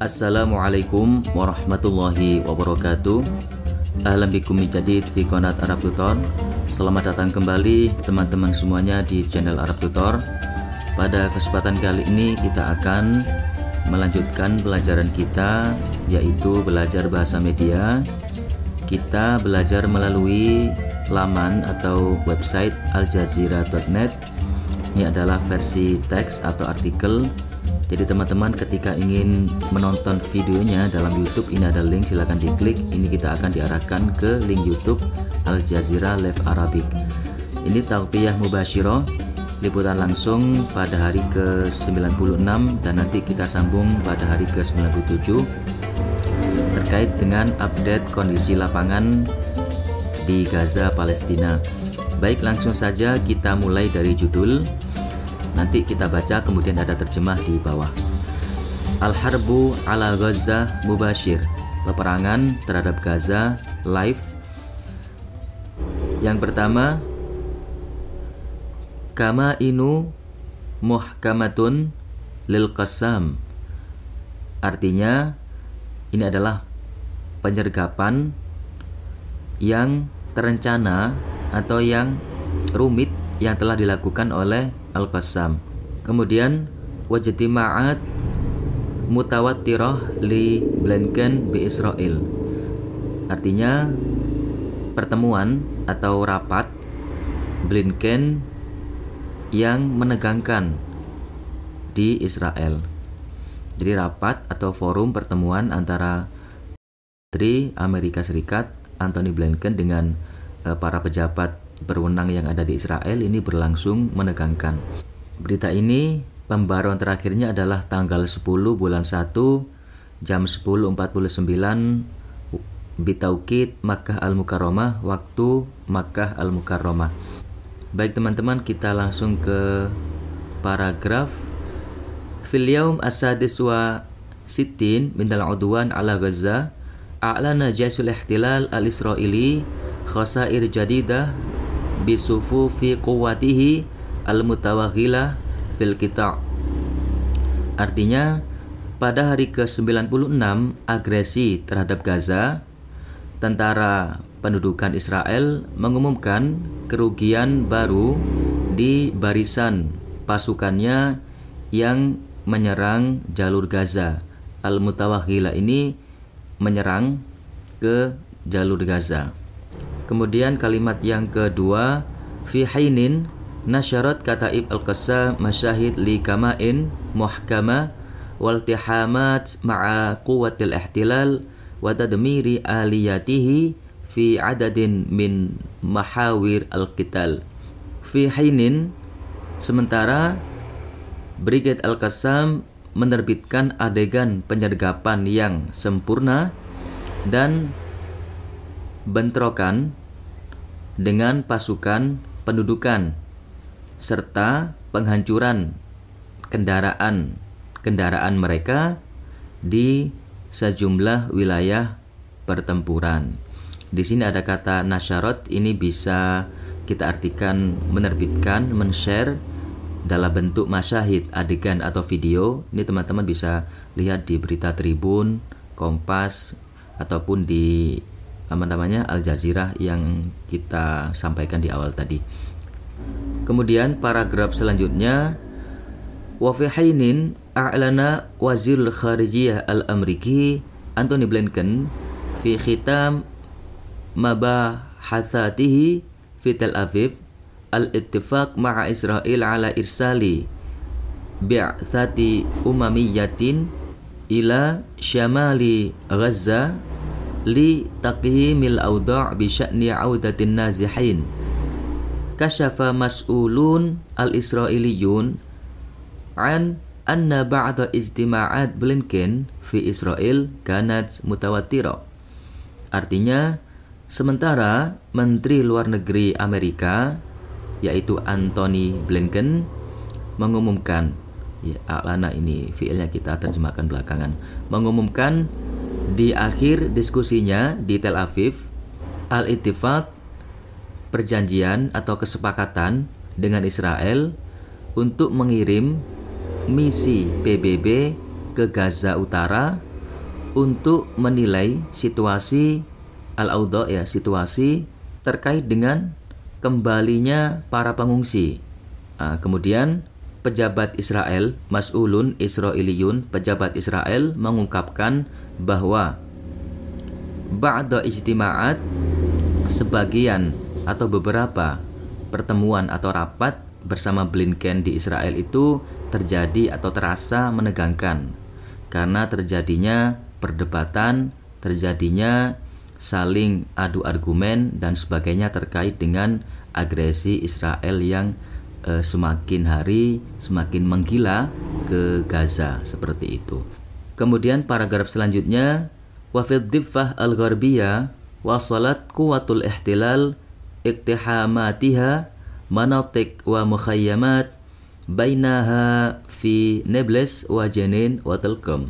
Assalamualaikum warahmatullahi wabarakatuh Ahlan bikum mijadid di konat Arab Tutor Selamat datang kembali teman-teman semuanya di channel Arab Tutor Pada kesempatan kali ini kita akan melanjutkan pelajaran kita Yaitu belajar bahasa media Kita belajar melalui laman atau website aljazeera.net Ini adalah versi teks atau artikel jadi teman-teman ketika ingin menonton videonya dalam YouTube ini ada link silahkan diklik ini kita akan diarahkan ke link YouTube Al Jazeera Live Arabic ini Taufiyah Mubashiro liputan langsung pada hari ke-96 dan nanti kita sambung pada hari ke-97 terkait dengan update kondisi lapangan di Gaza Palestina. Baik, langsung saja kita mulai dari judul Nanti kita baca kemudian ada terjemah di bawah. Al-Harbu ala Gaza Mubashir. Peperangan terhadap Gaza live. Yang pertama Kama inu muhkamatun lil qasam. Artinya ini adalah penyergapan yang terencana atau yang rumit yang telah dilakukan oleh Al-Qassam. Kemudian wajtima'at mutawattirah li Blanken bi Israel. Artinya pertemuan atau rapat Blinken yang menegangkan di Israel. Jadi rapat atau forum pertemuan antara Menteri Amerika Serikat Anthony Blinken dengan eh, para pejabat berwenang yang ada di Israel ini berlangsung menegangkan. Berita ini pembaruan terakhirnya adalah tanggal 10 bulan 1 jam 10.49 Bitaukit Makkah Al-Mukarramah waktu Makkah Al-Mukarramah. Baik teman-teman, kita langsung ke paragraf Fil yaum asadis wa sitin al udwan ala Gaza a'lana jaisul ihtilal al-Israili khasair jadidah fi kuwatihi al mutawakhila fil kita. Artinya, pada hari ke-96 agresi terhadap Gaza, tentara pendudukan Israel mengumumkan kerugian baru di barisan pasukannya yang menyerang jalur Gaza. Al-Mutawakhilah ini menyerang ke jalur Gaza. Kemudian kalimat yang kedua fi hainin nasyarat kata ib Al-Qassam masyahid li kamain muhkama waltihamat ma'a quwwatil ihtilal wa tadmiri aliyatihi fi adadin min mahawir al-qital fi hainin sementara Brigade Al-Qassam menerbitkan adegan penyergapan yang sempurna dan bentrokan dengan pasukan pendudukan serta penghancuran kendaraan kendaraan mereka di sejumlah wilayah pertempuran. Di sini ada kata nasyarat ini bisa kita artikan menerbitkan, men-share dalam bentuk masyahid adegan atau video. Ini teman-teman bisa lihat di berita Tribun, Kompas ataupun di apa namanya Al Jazeera yang kita sampaikan di awal tadi. Kemudian paragraf selanjutnya wa fi hainin a'lana wazir kharijiyah al-Amriki Anthony Blinken fi khitam mabahasatihi fi Tel Aviv al-ittifaq ma'a Israel ala irsali bi'athati umamiyatin ila syamali Gaza li taqhimil awda' bi sya'ni 'audatin nazihin kasyafa mas'ulun al-israiliyun an anna ba'da istima'at Blinken fi Israel kanat mutawatiro. Artinya, sementara Menteri Luar Negeri Amerika yaitu Anthony Blinken mengumumkan ya alana ini fiilnya kita terjemahkan belakangan mengumumkan di akhir diskusinya di Tel Aviv, Al-Ittifaq perjanjian atau kesepakatan dengan Israel untuk mengirim misi PBB ke Gaza Utara untuk menilai situasi al-audha ya, situasi terkait dengan kembalinya para pengungsi. Nah, kemudian pejabat Israel, Mas'ulun Israeliyun, pejabat Israel mengungkapkan bahwa ba'da ijtima'at sebagian atau beberapa pertemuan atau rapat bersama Blinken di Israel itu terjadi atau terasa menegangkan karena terjadinya perdebatan, terjadinya saling adu argumen dan sebagainya terkait dengan agresi Israel yang e, semakin hari semakin menggila ke Gaza seperti itu. Kemudian paragraf selanjutnya wafid dibfah al wa wasalat kuwatul ihtilal iktihamatiha manatik wa mukhayyamat bainaha fi Nablus wa Jenin wa Telkom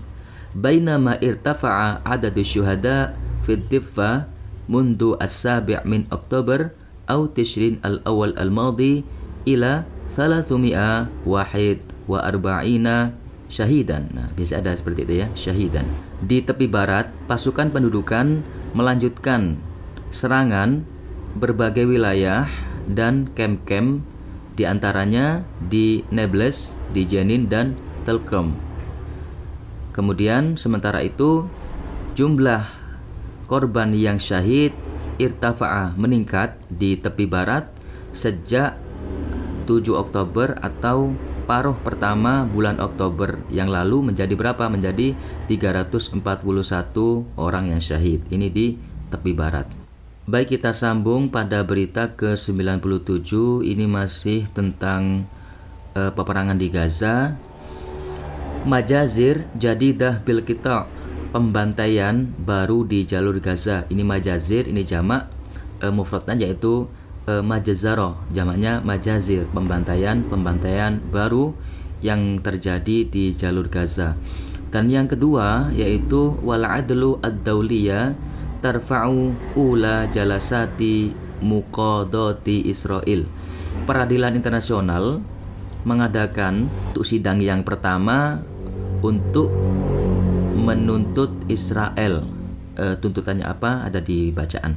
bainama irtafa'a adadu syuhada fi as-sabi' منذ السابع من أكتوبر أو تشرين الأول الماضي ila salasumia wahid wa arba'ina syahidan. Nah, biasa ada seperti itu ya, syahidan. Di tepi barat, pasukan pendudukan melanjutkan serangan berbagai wilayah dan kem-kem di antaranya di Nebles, di Jenin dan Telkom. Kemudian sementara itu jumlah korban yang syahid irtafa'a meningkat di tepi barat sejak 7 Oktober atau paruh pertama bulan Oktober yang lalu menjadi berapa? Menjadi 341 orang yang syahid. Ini di tepi barat. Baik kita sambung pada berita ke-97 ini masih tentang e, peperangan di Gaza. Majazir jadi dah bil kita pembantaian baru di jalur Gaza. Ini majazir, ini jamak e, mufradnya yaitu e, majazaro jamaknya majazir pembantaian pembantaian baru yang terjadi di jalur Gaza dan yang kedua yaitu wal adlu ad-dauliyah tarfa'u ula jalasati muqadati Israel peradilan internasional mengadakan untuk sidang yang pertama untuk menuntut Israel e, tuntutannya apa ada di bacaan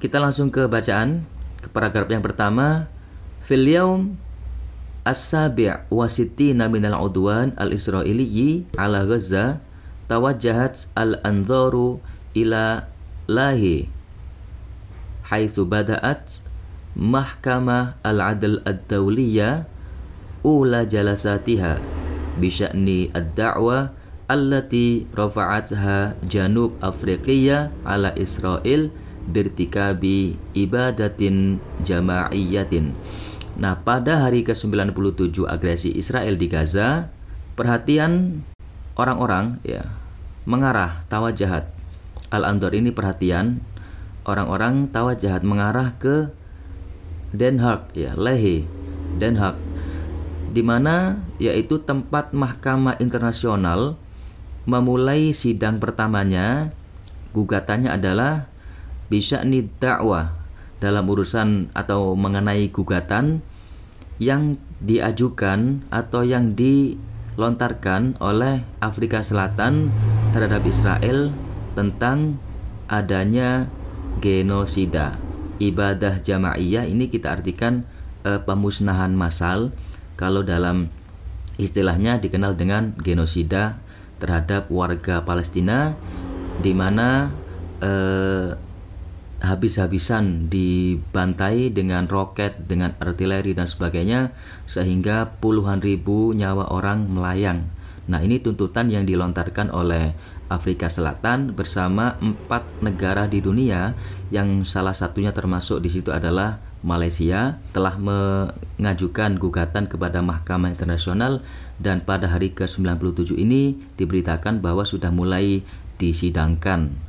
kita langsung ke bacaan Paragraf yang pertama, fil yaum as-sabi' wasitina al udwan al-israiliyyi ala Gaza tawajjahat al-anzaru ila lahi haitsu bada'at mahkamah al-adl ad-dawliyah ula jalasatiha bisya'ni ad-da'wa allati rafa'atha janub afriqiyya ala Israel birtikabi ibadatin jamaiyatin. Nah, pada hari ke-97 agresi Israel di Gaza, perhatian orang-orang ya mengarah tawa jahat. Al-Andor ini perhatian orang-orang tawa jahat mengarah ke Den Haag ya, Lehi, Den Haag di mana yaitu tempat Mahkamah Internasional memulai sidang pertamanya gugatannya adalah bisa dakwah dalam urusan atau mengenai gugatan yang diajukan atau yang dilontarkan oleh Afrika Selatan terhadap Israel tentang adanya genosida ibadah jamaiyah ini kita artikan e, pemusnahan massal kalau dalam istilahnya dikenal dengan genosida terhadap warga Palestina di mana e, habis-habisan dibantai dengan roket, dengan artileri dan sebagainya sehingga puluhan ribu nyawa orang melayang. Nah, ini tuntutan yang dilontarkan oleh Afrika Selatan bersama empat negara di dunia yang salah satunya termasuk di situ adalah Malaysia telah mengajukan gugatan kepada Mahkamah Internasional dan pada hari ke-97 ini diberitakan bahwa sudah mulai disidangkan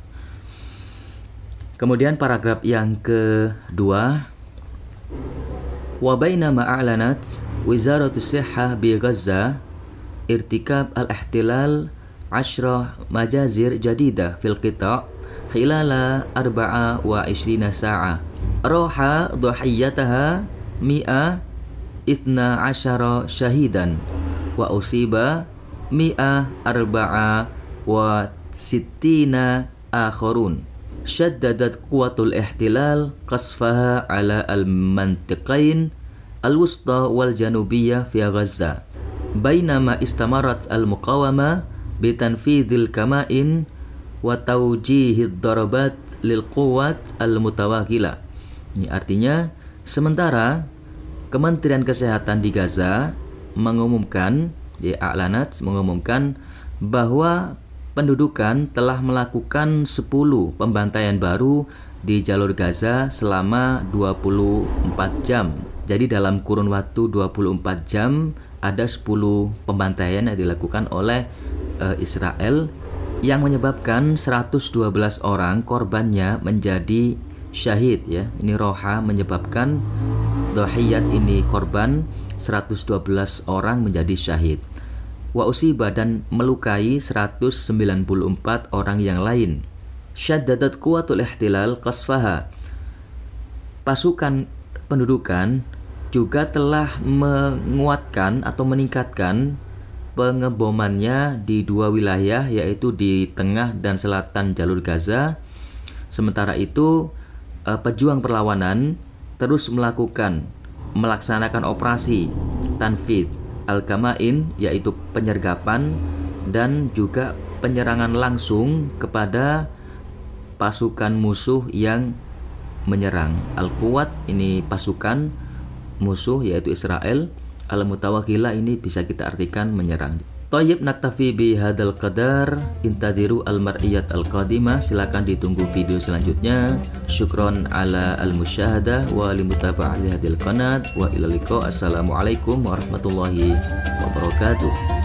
Kemudian paragraf yang kedua Wabaina ma'alanat Wizaratu Siha bi Gaza Irtikab al-ihtilal Ashrah majazir jadida fil kita Hilala arba'a wa ishrina Roha dhuhiyataha mi'a Ithna ashara syahidan Wa usiba mi'a arba'a wa sittina akhorun syaddadat kuatul ihtilal qasfaha ala al-mantiqain al-wusta wal بينما fi Gaza bainama istamarat al-muqawama bitanfidil kama'in artinya sementara Kementerian Kesehatan di Gaza mengumumkan ya Al-Anats mengumumkan bahwa pendudukan telah melakukan 10 pembantaian baru di jalur Gaza selama 24 jam. Jadi dalam kurun waktu 24 jam ada 10 pembantaian yang dilakukan oleh uh, Israel yang menyebabkan 112 orang korbannya menjadi syahid ya. Ini Roha menyebabkan dohiyat ini korban 112 orang menjadi syahid wa usiba dan melukai 194 orang yang lain. Syaddadat kuatul ihtilal qasfaha. Pasukan pendudukan juga telah menguatkan atau meningkatkan pengebomannya di dua wilayah yaitu di tengah dan selatan jalur Gaza. Sementara itu, eh, pejuang perlawanan terus melakukan melaksanakan operasi tanfid al-gama'in yaitu penyergapan dan juga penyerangan langsung kepada pasukan musuh yang menyerang. Al-Quwat ini pasukan musuh yaitu Israel, Al-Mutawakila ini bisa kita artikan menyerang. Toyib naktafi hadal qadar Intadiru al-mar'iyat al-qadimah silakan ditunggu video selanjutnya Syukron ala al-musyahadah Wa limutaba'ah hadil qanat Wa ilaliko assalamualaikum warahmatullahi wabarakatuh